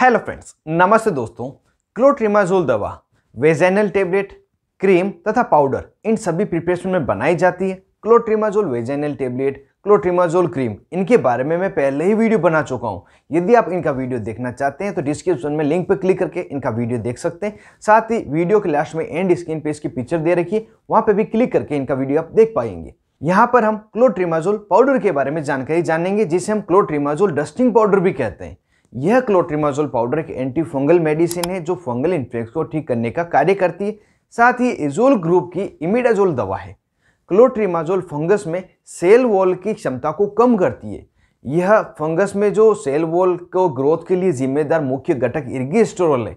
hello friends नमस्ते दोस्तों clotrimazole दवा वेजेनल टेबलेट क्रीम तथा पाउडर इन सभी प्रिपरेशन में बनाई जाती है clotrimazole vaginal tablet clotrimazole cream इनके बारे में मैं पहले ही वीडियो बना चुका हूँ यदि आप इनका वीडियो देखना चाहते हैं तो डिस्क्रिप्शन में लिंक पर क्लिक करके इनका वीडियो देख सकते हैं साथ ही वीडियो के लास्ट में एंड स्क्रीन पर इसकी पिक्चर दे रखी है वहाँ पर भी क्लिक करके इनका वीडियो आप देख पाएंगे यहाँ पर हम क्लोट्रीमाजोल पाउडर के बारे में जानकारी जानेंगे जिसे हम क्लोट्रीमाजोल डस्टिंग पाउडर भी कहते हैं यह क्लोट्रीमाजोल पाउडर एक एंटी फंगल मेडिसिन है जो फंगल इन्फेक्शन को ठीक करने का कार्य करती है साथ ही एजोल ग्रुप की इमिडाजोल दवा है क्लोट्रीमाजोल फंगस में सेल वॉल की क्षमता को कम करती है यह फंगस में जो सेल वॉल को ग्रोथ के लिए जिम्मेदार मुख्य घटक इर्गिस्टोरल है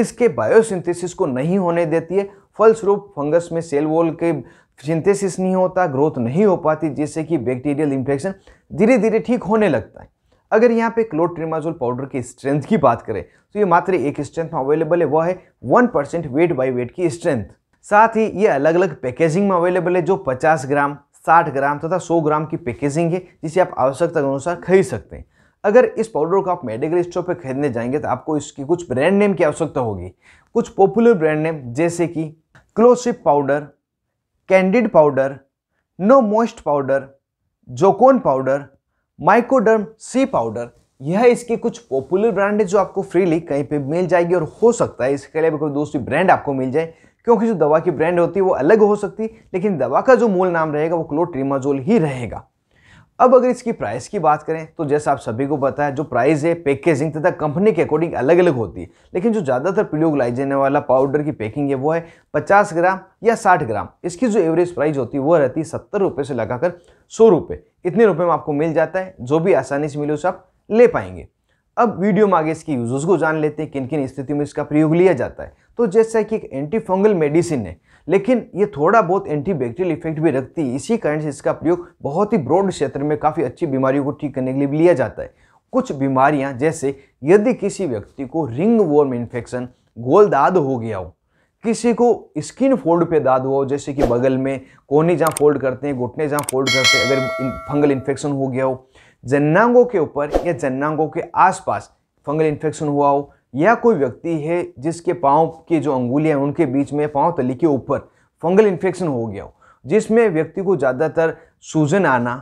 इसके बायोसिंथेसिस को नहीं होने देती है फलस्वरूप फंगस में सेल वॉल के सिंथेसिस नहीं होता ग्रोथ नहीं हो पाती जिससे कि बैक्टीरियल इन्फेक्शन धीरे धीरे ठीक होने लगता है अगर यहाँ पे क्लोट्रिमाजोल पाउडर की स्ट्रेंथ की बात करें तो ये मात्र एक स्ट्रेंथ में अवेलेबल है वह है one percent weight by weight की स्ट्रेंथ साथ ही ये अलग अलग पैकेजिंग में अवेलेबल है जो पचास ग्राम साठ ग्राम तथा सौ ग्राम की पैकेजिंग है जिसे आप आवश्यकता के अनुसार खरीद सकते हैं अगर इस पाउडर को आप मेडिकल स्टोर पर खरीदने जाएंगे तो आपको इसकी कुछ ब्रांड नेम की आवश्यकता होगी कुछ पॉपुलर ब्रांड नेम जैसे कि क्लोशिप पाउडर कैंडिड पाउडर नो मोस्ट पाउडर जोकोन पाउडर माइकोडर्म सी पाउडर यह इसकी कुछ पॉपुलर ब्रांड है जो आपको फ्रीली कहीं पे मिल जाएगी और हो सकता है इसके अलावा कोई दूसरी ब्रांड आपको मिल जाए क्योंकि जो दवा की ब्रांड होती है वो अलग हो सकती है लेकिन दवा का जो मूल नाम रहेगा वो क्लोट्रीमाजोल ही रहेगा अब अगर इसकी प्राइस की बात करें तो जैसा आप सभी को पता है जो प्राइस है पैकेजिंग तथा कंपनी के अकॉर्डिंग अलग अलग होती है लेकिन जो ज़्यादातर प्रयोग लाई जाने वाला पाउडर की पैकिंग है वो है 50 ग्राम या 60 ग्राम इसकी जो एवरेज प्राइस होती है वो रहती है सत्तर रुपये से लगाकर सौ रुपये इतने रुपये में आपको मिल जाता है जो भी आसानी से मिले उसे आप ले पाएंगे अब वीडियो में आगे इसके यूजर्स को जान लेते हैं किन किन स्थिति में इसका प्रयोग लिया जाता है तो जैसा कि एक एंटी फंगल मेडिसिन है लेकिन ये थोड़ा बहुत एंटीबैक्टीरियल इफेक्ट भी रखती है इसी कारण से इसका प्रयोग बहुत ही ब्रॉड क्षेत्र में काफ़ी अच्छी बीमारियों को ठीक करने के लिए भी लिया जाता है कुछ बीमारियां जैसे यदि किसी व्यक्ति को रिंग वॉर्म इन्फेक्शन गोल दाद हो गया हो किसी को स्किन फोल्ड पे दाद हुआ हो जैसे कि बगल में कोने जहाँ फोल्ड करते हैं घुटने जहाँ फोल्ड करते हैं अगर फंगल इन्फेक्शन हो गया हो जन्नांगों के ऊपर या जन्नांगों के आसपास फंगल इन्फेक्शन हुआ हो या कोई व्यक्ति है जिसके पाँव के जो अंगुलियाँ हैं उनके बीच में पाँव तली के ऊपर फंगल इन्फेक्शन हो गया हो जिसमें व्यक्ति को ज़्यादातर सूजन आना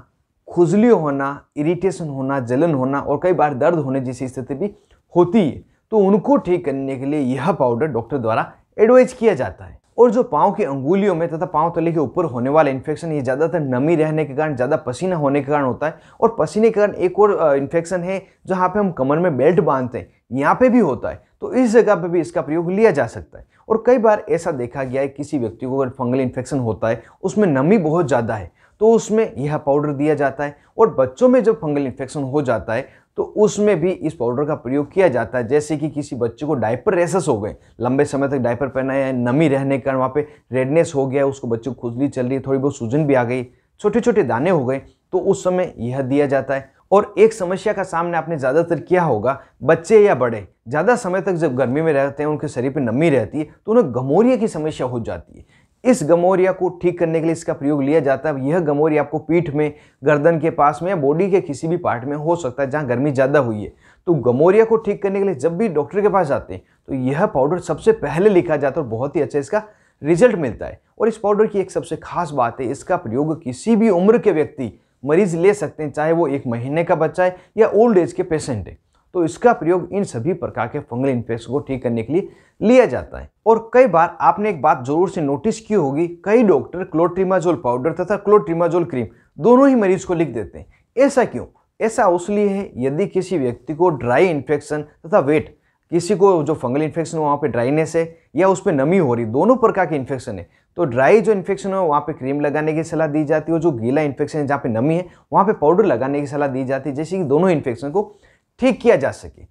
खुजली होना इरिटेशन होना जलन होना और कई बार दर्द होने जैसी स्थिति भी होती है तो उनको ठीक करने के लिए यह पाउडर डॉक्टर द्वारा एडवाइज किया जाता है और जो पाँव की अंगुलियों में तथा पाँव तले के ऊपर होने वाला इन्फेक्शन ये ज़्यादातर नमी रहने के कारण ज़्यादा पसीना होने के कारण होता है और पसीने के कारण एक और इन्फेक्शन है जहाँ पे हम कमर में बेल्ट बांधते हैं यहाँ पे भी होता है तो इस जगह पे भी इसका प्रयोग लिया जा सकता है और कई बार ऐसा देखा गया है किसी व्यक्ति को अगर फंगल इन्फेक्शन होता है उसमें नमी बहुत ज़्यादा है तो उसमें यह पाउडर दिया जाता है और बच्चों में जब फंगल इन्फेक्शन हो जाता है तो उसमें भी इस पाउडर का प्रयोग किया जाता है जैसे कि किसी बच्चे को डायपर रेसेस हो गए लंबे समय तक डायपर पहनाया है नमी रहने के कारण वहाँ पे रेडनेस हो गया उसको बच्चे को खुजली चल रही है थोड़ी बहुत सूजन भी आ गई छोटे छोटे दाने हो गए तो उस समय यह दिया जाता है और एक समस्या का सामने आपने ज़्यादातर किया होगा बच्चे या बड़े ज़्यादा समय तक जब गर्मी में रहते हैं उनके शरीर पर नमी रहती है तो उन्हें गमोरिया की समस्या हो जाती है इस गमोरिया को ठीक करने के लिए इसका प्रयोग लिया जाता है यह गमोरिया आपको पीठ में गर्दन के पास में या बॉडी के किसी भी पार्ट में हो सकता है जहाँ गर्मी ज़्यादा हुई है तो गमोरिया को ठीक करने के लिए जब भी डॉक्टर के पास जाते हैं तो यह पाउडर सबसे पहले लिखा जाता है और बहुत ही अच्छा इसका रिजल्ट मिलता है और इस पाउडर की एक सबसे खास बात है इसका प्रयोग किसी भी उम्र के व्यक्ति मरीज ले सकते हैं चाहे वो एक महीने का बच्चा है या ओल्ड एज के पेशेंट है तो इसका प्रयोग इन सभी प्रकार के फंगल इन्फेक्शन को ठीक करने के लिए लिया जाता है और कई बार आपने एक बात जरूर से नोटिस की होगी कई डॉक्टर क्लोट्रीमाजोल पाउडर तथा क्लोट्रीमाजोल क्रीम दोनों ही मरीज को लिख देते हैं ऐसा क्यों ऐसा उसलिए है यदि किसी व्यक्ति को ड्राई इन्फेक्शन तथा वेट किसी को जो फंगल इन्फेक्शन है वहाँ पे ड्राइनेस है या उस पर नमी हो रही दोनों प्रकार के इन्फेक्शन है तो ड्राई जो इन्फेक्शन है वहाँ पे क्रीम लगाने की सलाह दी जाती है और जो गीला इन्फेक्शन है जहाँ पे नमी है वहाँ पे पाउडर लगाने की सलाह दी जाती है जैसे कि दोनों इन्फेक्शन को ठीक किया जा सके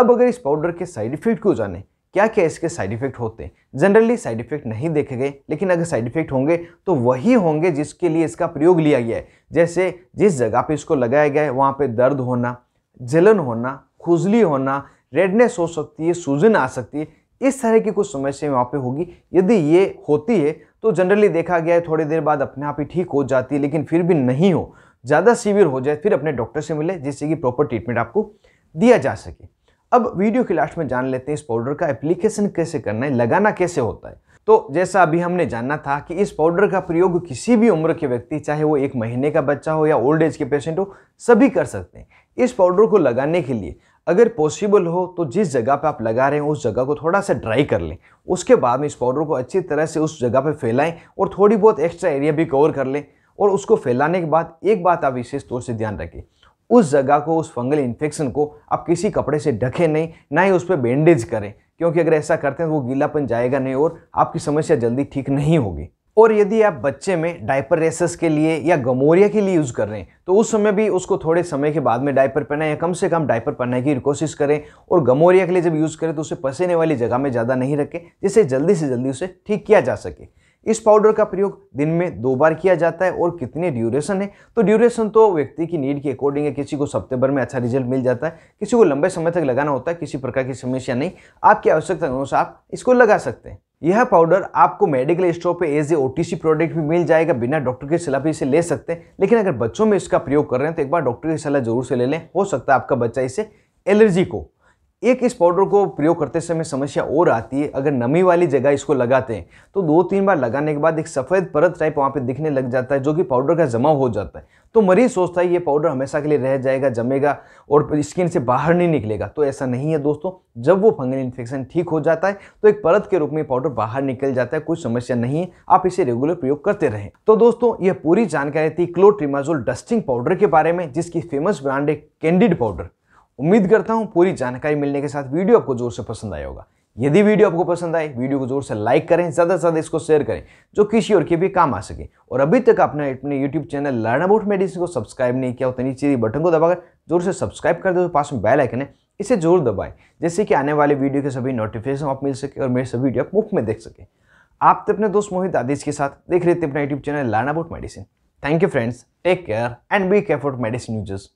अब अगर इस पाउडर के साइड इफेक्ट को जाने क्या क्या इसके साइड इफेक्ट होते हैं जनरली साइड इफेक्ट नहीं देखे गए लेकिन अगर साइड इफेक्ट होंगे तो वही होंगे जिसके लिए इसका प्रयोग लिया गया है जैसे जिस जगह पे इसको लगाया गया है वहाँ पे दर्द होना जलन होना खुजली होना रेडनेस हो सकती है सूजन आ सकती है इस तरह की कुछ समस्या वहाँ पे होगी यदि ये होती है तो जनरली देखा गया है थोड़ी देर बाद अपने आप ही ठीक हो जाती है लेकिन फिर भी नहीं हो ज़्यादा सीवियर हो जाए फिर अपने डॉक्टर से मिले जिससे कि प्रॉपर ट्रीटमेंट आपको दिया जा सके अब वीडियो के लास्ट में जान लेते हैं इस पाउडर का एप्लीकेशन कैसे करना है लगाना कैसे होता है तो जैसा अभी हमने जानना था कि इस पाउडर का प्रयोग किसी भी उम्र के व्यक्ति चाहे वो एक महीने का बच्चा हो या ओल्ड एज के पेशेंट हो सभी कर सकते हैं इस पाउडर को लगाने के लिए अगर पॉसिबल हो तो जिस जगह पर आप लगा रहे हैं उस जगह को थोड़ा सा ड्राई कर लें उसके बाद में इस पाउडर को अच्छी तरह से उस जगह पर फैलाएं और थोड़ी बहुत एक्स्ट्रा एरिया भी कवर कर लें और उसको फैलाने के बाद एक बात आप विशेष तौर से ध्यान रखें उस जगह को उस फंगल इन्फेक्शन को आप किसी कपड़े से ढकें नहीं ना ही उस पर बैंडेज करें क्योंकि अगर ऐसा करते हैं तो वो गीलापन जाएगा नहीं और आपकी समस्या जल्दी ठीक नहीं होगी और यदि आप बच्चे में डायपर रेसेस के लिए या गमोरिया के लिए यूज़ कर रहे हैं तो उस समय भी उसको थोड़े समय के बाद में डायपर पहनाएं या कम से कम डायपर पहनने की कोशिश करें और गमोरिया के लिए जब यूज़ करें तो उसे पसीने वाली जगह में ज़्यादा नहीं रखें जिससे जल्दी से जल्दी उसे ठीक किया जा सके इस पाउडर का प्रयोग दिन में दो बार किया जाता है और कितने ड्यूरेशन है तो ड्यूरेशन तो व्यक्ति की नीड के अकॉर्डिंग है किसी को सप्ते भर में अच्छा रिजल्ट मिल जाता है किसी को लंबे समय तक लगाना होता है किसी प्रकार की समस्या नहीं आपकी आवश्यकता अनुसार आप इसको लगा सकते हैं यह पाउडर आपको मेडिकल स्टोर पे एज ए ओटीसी प्रोडक्ट भी मिल जाएगा बिना डॉक्टर की सलाह भी इसे ले सकते हैं लेकिन अगर बच्चों में इसका प्रयोग कर रहे हैं तो एक बार डॉक्टर की सलाह जरूर से ले लें हो सकता है आपका बच्चा इसे एलर्जी को एक इस पाउडर को प्रयोग करते समय समस्या और आती है अगर नमी वाली जगह इसको लगाते हैं तो दो तीन बार लगाने के बाद एक सफ़ेद परत टाइप वहाँ पे दिखने लग जाता है जो कि पाउडर का जमा हो जाता है तो मरीज सोचता है ये पाउडर हमेशा के लिए रह जाएगा जमेगा और स्किन से बाहर नहीं निकलेगा तो ऐसा नहीं है दोस्तों जब वो फंगल इन्फेक्शन ठीक हो जाता है तो एक परत के रूप में पाउडर बाहर निकल जाता है कोई समस्या नहीं है आप इसे रेगुलर प्रयोग करते रहें तो दोस्तों यह पूरी जानकारी थी क्लोट्रीमाजोल डस्टिंग पाउडर के बारे में जिसकी फेमस ब्रांड है कैंडिड पाउडर उम्मीद करता हूँ पूरी जानकारी मिलने के साथ वीडियो आपको जोर से पसंद आया होगा यदि वीडियो आपको पसंद आए वीडियो को जोर से लाइक करें ज़्यादा से ज़्यादा इसको शेयर करें जो किसी और के भी काम आ सके और अभी तक आपने अपने YouTube channel learn about medicine को सब्सक्राइब नहीं किया हो तो नीचे बटन को दबाकर जोर से सब्सक्राइब कर दो तो पास में बेल आइकन है इसे जोर दबाएं जैसे कि आने वाले वीडियो के सभी नोटिफिकेशन आप मिल सके और मेरे सभी वीडियो आप मुफ्त में देख सके आप तो अपने दोस्त मोहित आदेश के साथ देख रहे थे अपना YouTube channel learn about medicine thank you friends take care and be care for medicine users